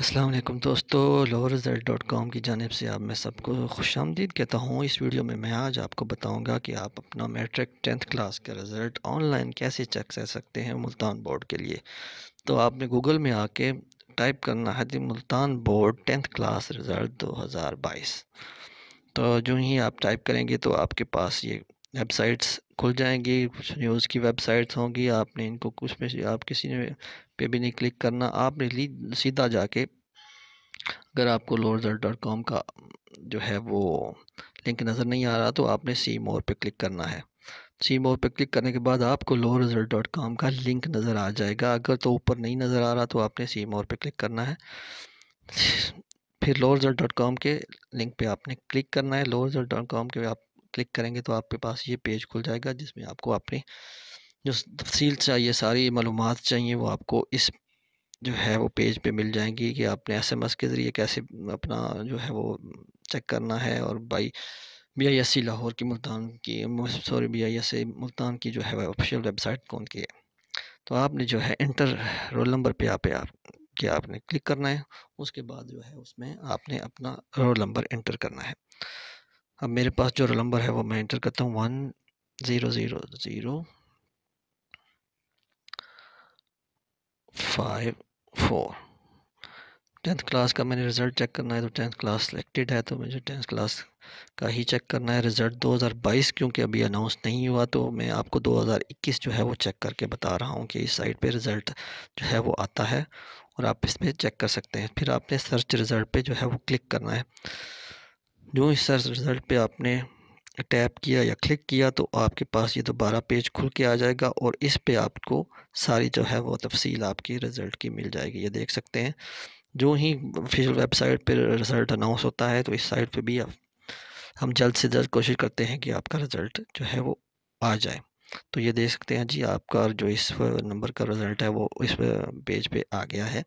असलम दोस्तों lower result dot com की जानब से आप मैं सबको खुश आमदीद कहता हूँ इस वीडियो में मैं आज आपको बताऊँगा कि आप अपना मेट्रिक टेंथ क्लास का रिज़ल्ट ऑनलाइन कैसे चेक कर सकते हैं मुल्तान बोर्ड के लिए तो आपने गूगल में आके टाइप करना है the Multan board tenth class result दो हज़ार बाईस तो जो ही आप टाइप करेंगे तो आपके पास ये वेबसाइट्स खुल जाएंगी कुछ न्यूज़ की वेबसाइट्स होंगी आपने इनको कुछ में आप किसी ने पे भी नहीं क्लिक करना आपने सीधा जाके अगर आपको लोअर डॉट कॉम का जो है वो लिंक नज़र नहीं आ रहा तो आपने सी मोर पे क्लिक करना है सी मोर पे क्लिक करने के बाद आपको लोअर रिजल्ट डॉट कॉम का लिंक नज़र आ जाएगा अगर तो ऊपर नहीं नज़र आ रहा तो आपने सी मोर पे क्लिक करना है फिर लोअर रिजल्ट डॉट कॉम के लिंक पे आपने क्लिक करना है लोअर रिजल्ट डॉट कॉम के आप क्लिक करेंगे तो आपके पास ये पेज खुल जाएगा जिसमें आपको अपनी जो तफसील चाहिए सारी मालूम चाहिए वो आपको इस जो है वो पेज पे मिल जाएंगी कि आपने एसएमएस के ज़रिए कैसे अपना जो है वो चेक करना है और by B I S E Lahore की मुल्तान की sorry B I S E Multan की जो है वह ऑफिशियल वेबसाइट कौन की है तो आपने जो है इंटर रोल नंबर पे आप कि आपने क्लिक करना है उसके बाद जो है उसमें आपने अपना रोल नंबर इंटर करना है अब मेरे पास जो रोल नंबर है वो मैं इंटर करता हूँ one zero zero zero five four tenth class का मैंने रिज़ल्ट चेक करना है तो टेंथ क्लास सेलेक्टेड है तो मुझे टेंथ क्लास का ही चेक करना है रिज़ल्ट 2022 क्योंकि अभी अनाउंस नहीं हुआ तो मैं आपको 2021 जो है वो चेक करके बता रहा हूँ कि इस साइट पे रिज़ल्ट जो है वो आता है और आप इस पर चेक कर सकते हैं फिर आपने सर्च रिज़ल्ट पे जो है वो क्लिक करना है जो इस सर्च रिज़ल्ट आपने टैप किया या क्लिक किया तो आपके पास ये दोबारा पेज खुल के आ जाएगा और इस पे आपको सारी जो है वो तफसील आपकी रिज़ल्ट की मिल जाएगी ये देख सकते हैं जो ही ऑफिशियल वेबसाइट पर रिज़ल्ट अनाउंस होता है तो इस साइट पर भी आप हम जल्द से जल्द कोशिश करते हैं कि आपका रिज़ल्ट जो है वो आ जाए तो ये देख सकते हैं जी आपका जो इस नंबर का रिज़ल्ट है वो इस पेज पे आ गया है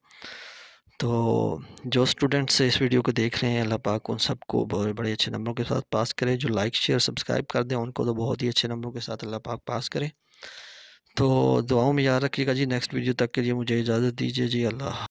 तो जो स्टूडेंट्स इस वीडियो को देख रहे हैं अल्लाह पाक उन सबको बड़े बड़े अच्छे नंबरों के साथ पास करें जो लाइक शेयर सब्सक्राइब कर दें उनको तो बहुत ही अच्छे नंबरों के साथ अल्लाह पाक पास करें तो दुआओं में याद रखिएगा जी नेक्स्ट वीडियो तक के लिए मुझे इजाज़त दीजिए जी अल्लाह